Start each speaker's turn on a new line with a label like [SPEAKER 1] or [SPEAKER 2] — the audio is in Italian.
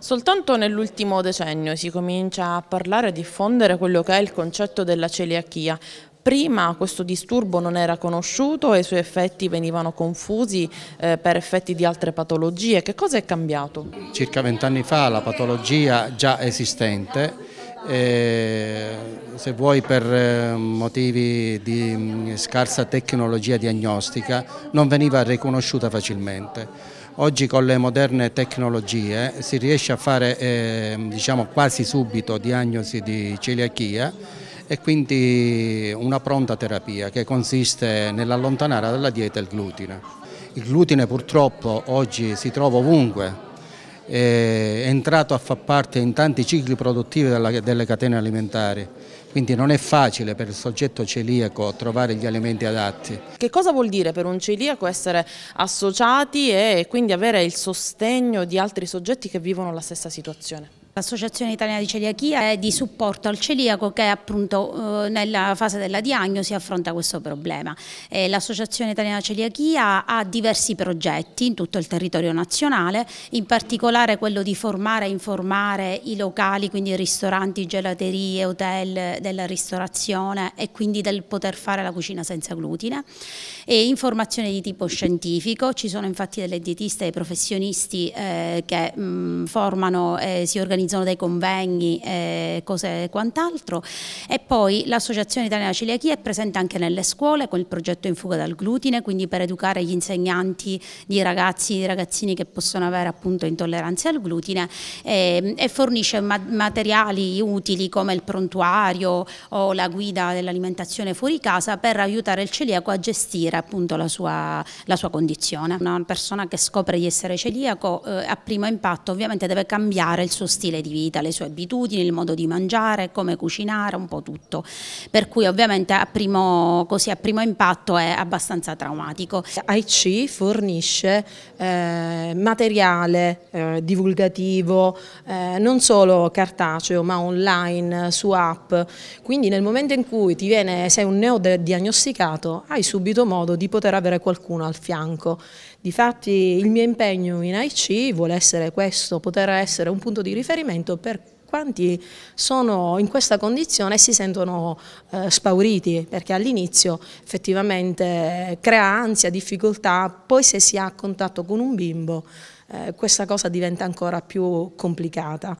[SPEAKER 1] Soltanto nell'ultimo decennio si comincia a parlare e diffondere quello che è il concetto della celiachia, Prima questo disturbo non era conosciuto e i suoi effetti venivano confusi eh, per effetti di altre patologie. Che cosa è cambiato?
[SPEAKER 2] Circa vent'anni fa la patologia già esistente eh, se vuoi per eh, motivi di mm, scarsa tecnologia diagnostica non veniva riconosciuta facilmente. Oggi con le moderne tecnologie si riesce a fare eh, diciamo quasi subito diagnosi di celiachia e quindi una pronta terapia che consiste nell'allontanare dalla dieta il glutine. Il glutine purtroppo oggi si trova ovunque, eh, è entrato a far parte in tanti cicli produttivi delle catene alimentari. Quindi non è facile per il soggetto celiaco trovare gli alimenti adatti.
[SPEAKER 1] Che cosa vuol dire per un celiaco essere associati e quindi avere il sostegno di altri soggetti che vivono
[SPEAKER 3] la stessa situazione? L'Associazione Italiana di Celiachia è di supporto al celiaco che
[SPEAKER 2] appunto
[SPEAKER 3] eh, nella fase della diagnosi affronta questo problema. Eh, L'Associazione Italiana Celiachia ha diversi progetti in tutto il territorio nazionale, in particolare quello di formare e informare i locali, quindi ristoranti, gelaterie, hotel della ristorazione e quindi del poter fare la cucina senza glutine. E informazione di tipo scientifico, ci sono infatti delle dietiste e professionisti eh, che mm, formano e si organizzano organizzano dei convegni, e eh, cose e quant'altro. E poi l'Associazione Italiana Celiachia è presente anche nelle scuole con il progetto In fuga dal glutine, quindi per educare gli insegnanti di ragazzi e ragazzini che possono avere appunto intolleranze al glutine eh, e fornisce ma materiali utili come il prontuario o la guida dell'alimentazione fuori casa per aiutare il celiaco a gestire appunto la sua, la sua condizione. Una persona che scopre di essere celiaco eh, a primo impatto ovviamente deve cambiare il suo stile stile di vita, le sue abitudini, il modo di mangiare, come cucinare, un po' tutto. Per cui ovviamente a primo, così, a primo impatto è abbastanza traumatico. AIC fornisce eh, materiale eh, divulgativo
[SPEAKER 4] eh, non solo cartaceo ma online su app, quindi nel momento in cui ti viene, sei un neodiagnosticato hai subito modo di poter avere qualcuno al fianco. Difatti il mio impegno in AIC vuole essere questo, poter essere un punto di riferimento esperimento per quanti sono in questa condizione e si sentono eh, spauriti, perché all'inizio effettivamente eh, crea ansia, difficoltà, poi se si ha a contatto con un bimbo eh, questa cosa diventa ancora più complicata.